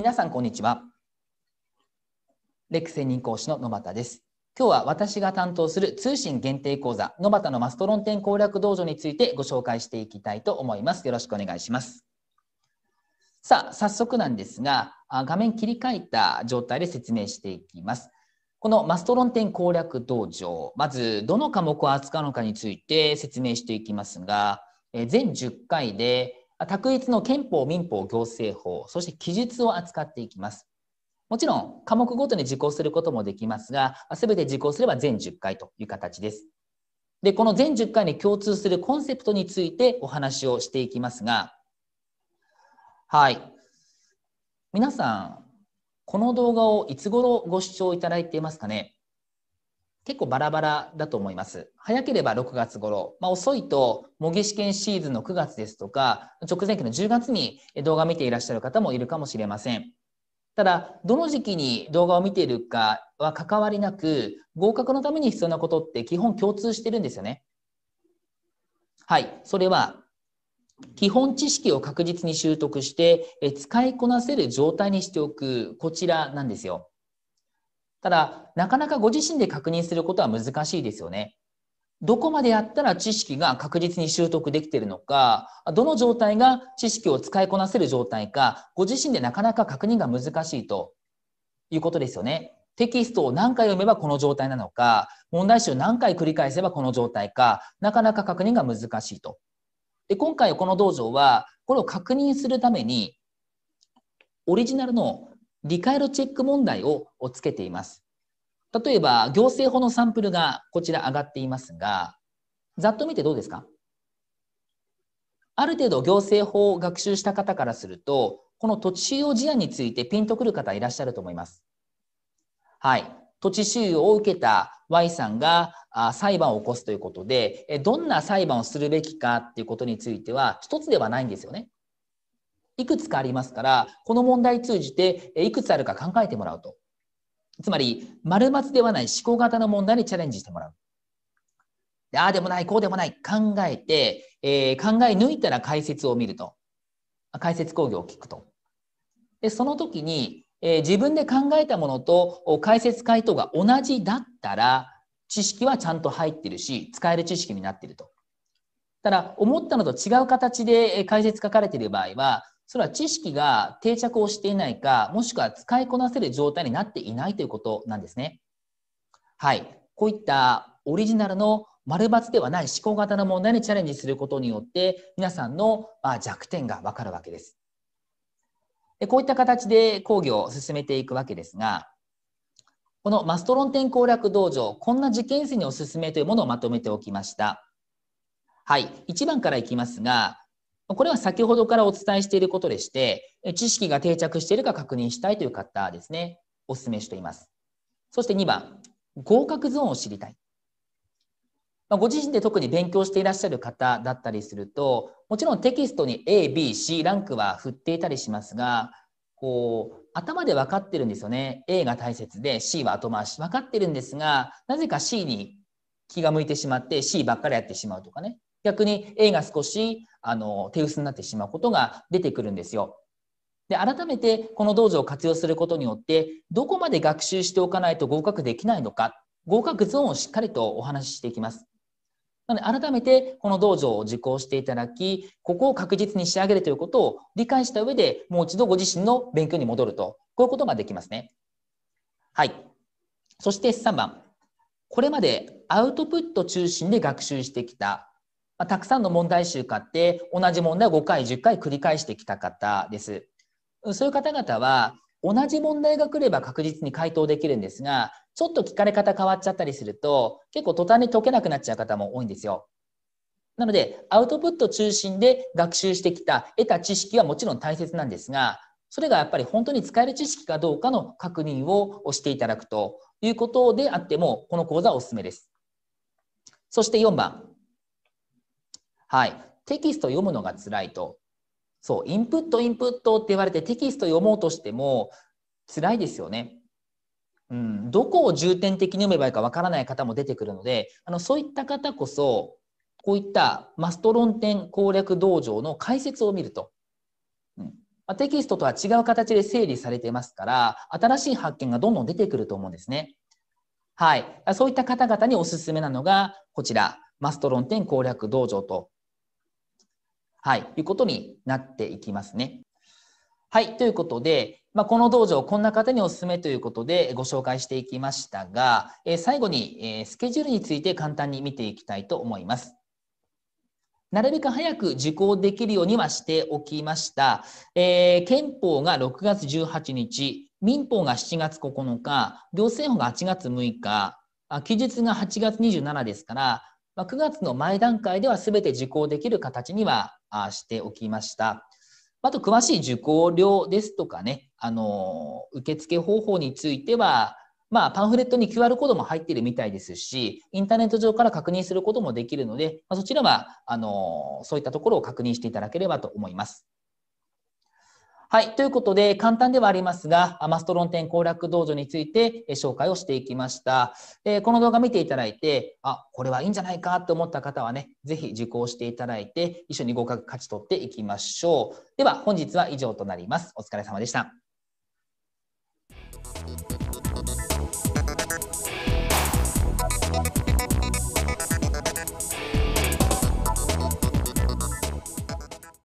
皆さんこんにちはレクセ専任講師の野端です今日は私が担当する通信限定講座野端のマストロン点攻略道場についてご紹介していきたいと思いますよろしくお願いしますさあ早速なんですが画面切り替えた状態で説明していきますこのマストロン点攻略道場、まずどの科目を扱うのかについて説明していきますが、全10回で択一の憲法、民法、行政法、そして記述を扱っていきます。もちろん、科目ごとに受講することもできますが、すべて受講すれば全10回という形です。で、この全10回に共通するコンセプトについてお話をしていきますが、はい。皆さん、この動画をいつ頃ご視聴いただいていますかね結構バラバラだと思います。早ければ6月頃、まあ、遅いと模擬試験シーズンの9月ですとか、直前期の10月に動画を見ていらっしゃる方もいるかもしれません。ただ、どの時期に動画を見ているかは関わりなく、合格のために必要なことって基本共通してるんですよね。はい、それは、基本知識を確実に習得して、使いこなせる状態にしておく、こちらなんですよ。ただ、なかなかご自身で確認することは難しいですよね。どこまでやったら知識が確実に習得できているのか、どの状態が知識を使いこなせる状態か、ご自身でなかなか確認が難しいということですよね。テキストを何回読めばこの状態なのか、問題集を何回繰り返せばこの状態か、なかなか確認が難しいと。で今回この道場は、これを確認するために、オリジナルの理解路チェック問題をつけています。例えば、行政法のサンプルがこちら上がっていますが、ざっと見てどうですかある程度行政法を学習した方からすると、この土地収用事案についてピンとくる方いらっしゃると思います。はい。土地収容を受けた Y さんが裁判を起こすということで、どんな裁判をするべきかっていうことについては一つではないんですよね。いくつかありますからこの問題通じていくつあるか考えてもらうとつまり丸抜ではない思考型の問題にチャレンジしてもらうああでもないこうでもない考えて、えー、考え抜いたら解説を見ると解説講義を聞くとでその時に、えー、自分で考えたものと解説回答が同じだったら知識はちゃんと入ってるし使える知識になってるとただ思ったのと違う形で解説書かれている場合はそれは知識が定着をしていないか、もしくは使いこなせる状態になっていないということなんですね。はい。こういったオリジナルの丸抜ではない思考型の問題にチャレンジすることによって、皆さんの弱点がわかるわけです。でこういった形で講義を進めていくわけですが、このマストロン点攻略道場、こんな受験生におすすめというものをまとめておきました。はい。1番からいきますが、これは先ほどからお伝えしていることでして、知識が定着しているか確認したいという方ですね、お勧めしています。そして2番、合格ゾーンを知りたい。ご自身で特に勉強していらっしゃる方だったりすると、もちろんテキストに A、B、C ランクは振っていたりしますが、こう、頭で分かってるんですよね。A が大切で C は後回し。分かってるんですが、なぜか C に気が向いてしまって C ばっかりやってしまうとかね。逆に A が少しあの手薄になってしまうことが出てくるんですよ。で改めてこの道場を活用することによってどこまで学習しておかないと合格できないのか合格ゾーンをしっかりとお話ししていきます。なので改めてこの道場を受講していただきここを確実に仕上げるということを理解した上でもう一度ご自身の勉強に戻るとこういうことができますね。はい。そして3番。これまでアウトプット中心で学習してきたまたくさんの問題集買って同じ問題を5回10回繰り返してきた方ですそういう方々は同じ問題が来れば確実に回答できるんですがちょっと聞かれ方変わっちゃったりすると結構途端に解けなくなっちゃう方も多いんですよなのでアウトプット中心で学習してきた得た知識はもちろん大切なんですがそれがやっぱり本当に使える知識かどうかの確認をしていただくということであってもこの講座はおすすめですそして4番はい。テキスト読むのが辛いと。そう、インプットインプットって言われてテキスト読もうとしても辛いですよね。うん、どこを重点的に読めばいいかわからない方も出てくるので、あのそういった方こそ、こういったマスト論点攻略道場の解説を見ると。うんまテキストとは違う形で整理されてますから、新しい発見がどんどん出てくると思うんですね。はい。そういった方々におすすめなのが、こちら、マスト論点攻略道場とはい、いうことになっていきますね。はい、ということで、まあ、この道場、こんな方におすすめということでご紹介していきましたが、え最後に、えスケジュールについて簡単に見ていきたいと思います。なるべく早く受講できるようにはしておきました。えー、憲法が6月18日、民法が7月9日、行政法が8月6日、期日が8月27ですから、ま9月の前段階では全て受講できる形にはしておきました。あと、詳しい受講料ですとかね、あの、受付方法については、まあ、パンフレットに QR コードも入っているみたいですし、インターネット上から確認することもできるので、まそちらは、あの、そういったところを確認していただければと思います。はい。ということで、簡単ではありますが、マストロン店攻略道場について紹介をしていきました。えこの動画見ていただいて、あ、これはいいんじゃないかと思った方はね、ぜひ受講していただいて、一緒に合格勝ち取っていきましょう。では、本日は以上となります。お疲れ様でした。